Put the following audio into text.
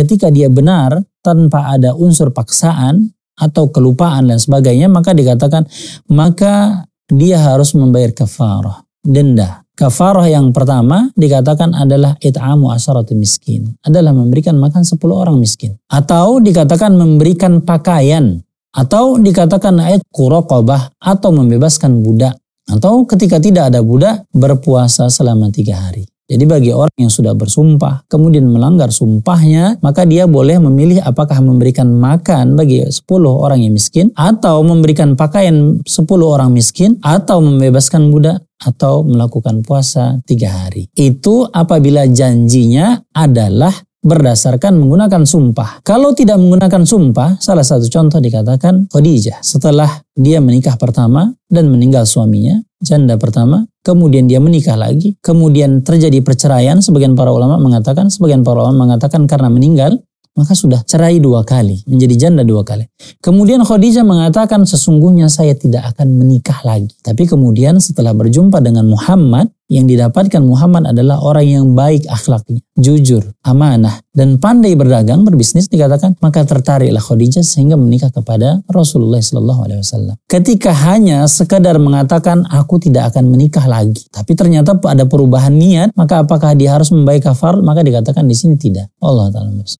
ketika dia benar tanpa ada unsur paksaan atau kelupaan dan sebagainya, maka dikatakan maka dia harus membayar kafarah, denda. Kafarah yang pertama dikatakan adalah it'amu asharatu miskin, adalah memberikan makan 10 orang miskin. Atau dikatakan memberikan pakaian, atau dikatakan ayat kurokobah, atau membebaskan budak. Atau ketika tidak ada budak, berpuasa selama tiga hari. Jadi bagi orang yang sudah bersumpah, kemudian melanggar sumpahnya, maka dia boleh memilih apakah memberikan makan bagi 10 orang yang miskin, atau memberikan pakaian 10 orang miskin, atau membebaskan budak, atau melakukan puasa tiga hari. Itu apabila janjinya adalah berdasarkan menggunakan sumpah. Kalau tidak menggunakan sumpah, salah satu contoh dikatakan Khadijah. Setelah dia menikah pertama dan meninggal suaminya, janda pertama, kemudian dia menikah lagi, kemudian terjadi perceraian, sebagian para ulama mengatakan, sebagian para ulama mengatakan karena meninggal, maka sudah cerai dua kali, menjadi janda dua kali. Kemudian Khadijah mengatakan, sesungguhnya saya tidak akan menikah lagi. Tapi kemudian setelah berjumpa dengan Muhammad, yang didapatkan Muhammad adalah orang yang baik akhlaknya, jujur, amanah, dan pandai berdagang, berbisnis dikatakan, maka tertariklah Khadijah sehingga menikah kepada Rasulullah Shallallahu Alaihi Wasallam. Ketika hanya sekadar mengatakan aku tidak akan menikah lagi, tapi ternyata ada perubahan niat, maka apakah dia harus membaik kafar? Maka dikatakan di sini tidak. Allah Taala